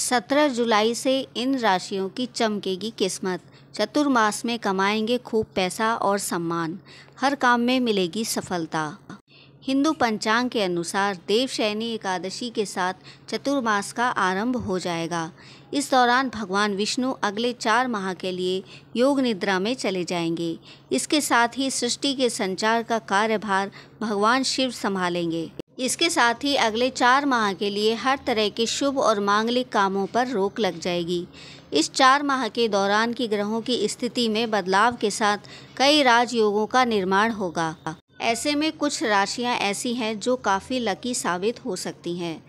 सत्रह जुलाई से इन राशियों की चमकेगी किस्मत चतुर्मास में कमाएंगे खूब पैसा और सम्मान हर काम में मिलेगी सफलता हिंदू पंचांग के अनुसार देवशयनी एकादशी के साथ चतुर्मास का आरंभ हो जाएगा इस दौरान भगवान विष्णु अगले चार माह के लिए योग निद्रा में चले जाएंगे इसके साथ ही सृष्टि के संचार का कार्यभार भगवान शिव संभालेंगे इसके साथ ही अगले चार माह के लिए हर तरह के शुभ और मांगलिक कामों पर रोक लग जाएगी इस चार माह के दौरान की ग्रहों की स्थिति में बदलाव के साथ कई राजयोगों का निर्माण होगा ऐसे में कुछ राशियां ऐसी हैं जो काफ़ी लकी साबित हो सकती हैं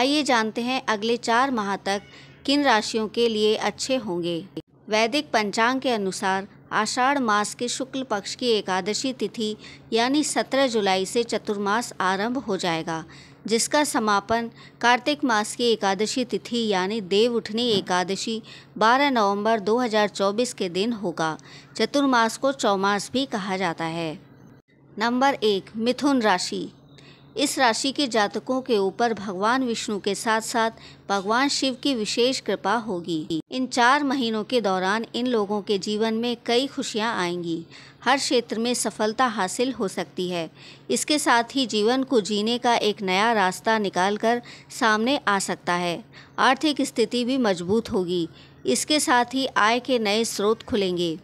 आइए जानते हैं अगले चार माह तक किन राशियों के लिए अच्छे होंगे वैदिक पंचांग के अनुसार आषाढ़ मास के शुक्ल पक्ष की एकादशी तिथि यानी 17 जुलाई से चतुर्मास आरंभ हो जाएगा जिसका समापन कार्तिक मास की एकादशी तिथि यानी देव उठनी एकादशी 12 नवंबर 2024 के दिन होगा चतुर्मास को चौमास भी कहा जाता है नंबर एक मिथुन राशि इस राशि के जातकों के ऊपर भगवान विष्णु के साथ साथ भगवान शिव की विशेष कृपा होगी इन चार महीनों के दौरान इन लोगों के जीवन में कई खुशियां आएंगी हर क्षेत्र में सफलता हासिल हो सकती है इसके साथ ही जीवन को जीने का एक नया रास्ता निकालकर सामने आ सकता है आर्थिक स्थिति भी मजबूत होगी इसके साथ ही आय के नए स्रोत खुलेंगे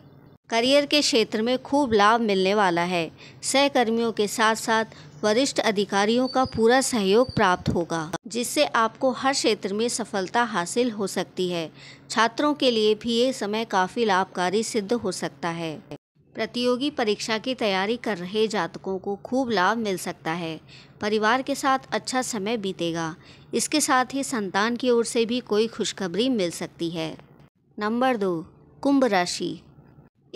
करियर के क्षेत्र में खूब लाभ मिलने वाला है सहकर्मियों के साथ साथ वरिष्ठ अधिकारियों का पूरा सहयोग प्राप्त होगा जिससे आपको हर क्षेत्र में सफलता हासिल हो सकती है छात्रों के लिए भी ये समय काफ़ी लाभकारी सिद्ध हो सकता है प्रतियोगी परीक्षा की तैयारी कर रहे जातकों को खूब लाभ मिल सकता है परिवार के साथ अच्छा समय बीतेगा इसके साथ ही संतान की ओर से भी कोई खुशखबरी मिल सकती है नंबर दो कुंभ राशि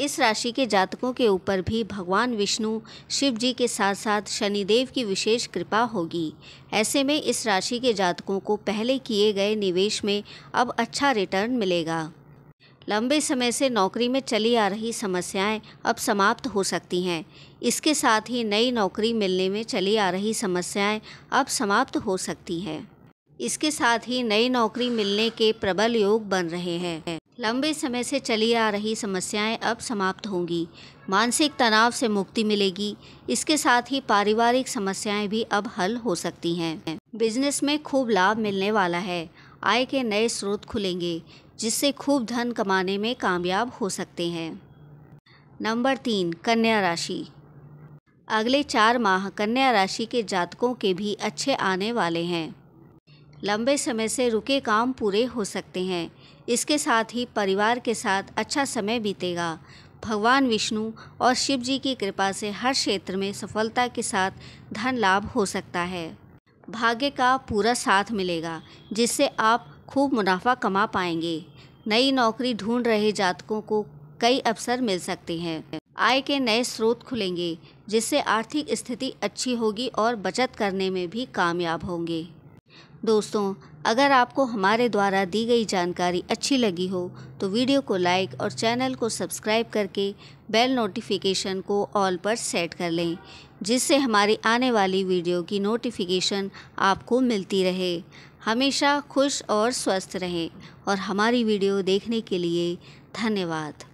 इस राशि के जातकों के ऊपर भी भगवान विष्णु शिव जी के साथ साथ शनिदेव की विशेष कृपा होगी ऐसे में इस राशि के जातकों को पहले किए गए निवेश में अब अच्छा रिटर्न मिलेगा लंबे समय से नौकरी में चली आ रही समस्याएं अब समाप्त हो सकती हैं इसके साथ ही नई नौकरी मिलने में चली आ रही समस्याएं अब समाप्त हो सकती हैं इसके साथ ही नई नौकरी मिलने के प्रबल योग बन रहे हैं लंबे समय से चली आ रही समस्याएं अब समाप्त होंगी मानसिक तनाव से मुक्ति मिलेगी इसके साथ ही पारिवारिक समस्याएं भी अब हल हो सकती हैं बिजनेस में खूब लाभ मिलने वाला है आय के नए स्रोत खुलेंगे जिससे खूब धन कमाने में कामयाब हो सकते हैं नंबर तीन कन्या राशि अगले चार माह कन्या राशि के जातकों के भी अच्छे आने वाले हैं लंबे समय से रुके काम पूरे हो सकते हैं इसके साथ ही परिवार के साथ अच्छा समय बीतेगा भगवान विष्णु और शिव जी की कृपा से हर क्षेत्र में सफलता के साथ धन लाभ हो सकता है भाग्य का पूरा साथ मिलेगा जिससे आप खूब मुनाफा कमा पाएंगे नई नौकरी ढूंढ रहे जातकों को कई अवसर मिल सकते हैं आय के नए स्रोत खुलेंगे जिससे आर्थिक स्थिति अच्छी होगी और बचत करने में भी कामयाब होंगे दोस्तों अगर आपको हमारे द्वारा दी गई जानकारी अच्छी लगी हो तो वीडियो को लाइक और चैनल को सब्सक्राइब करके बेल नोटिफिकेशन को ऑल पर सेट कर लें जिससे हमारी आने वाली वीडियो की नोटिफिकेशन आपको मिलती रहे हमेशा खुश और स्वस्थ रहें और हमारी वीडियो देखने के लिए धन्यवाद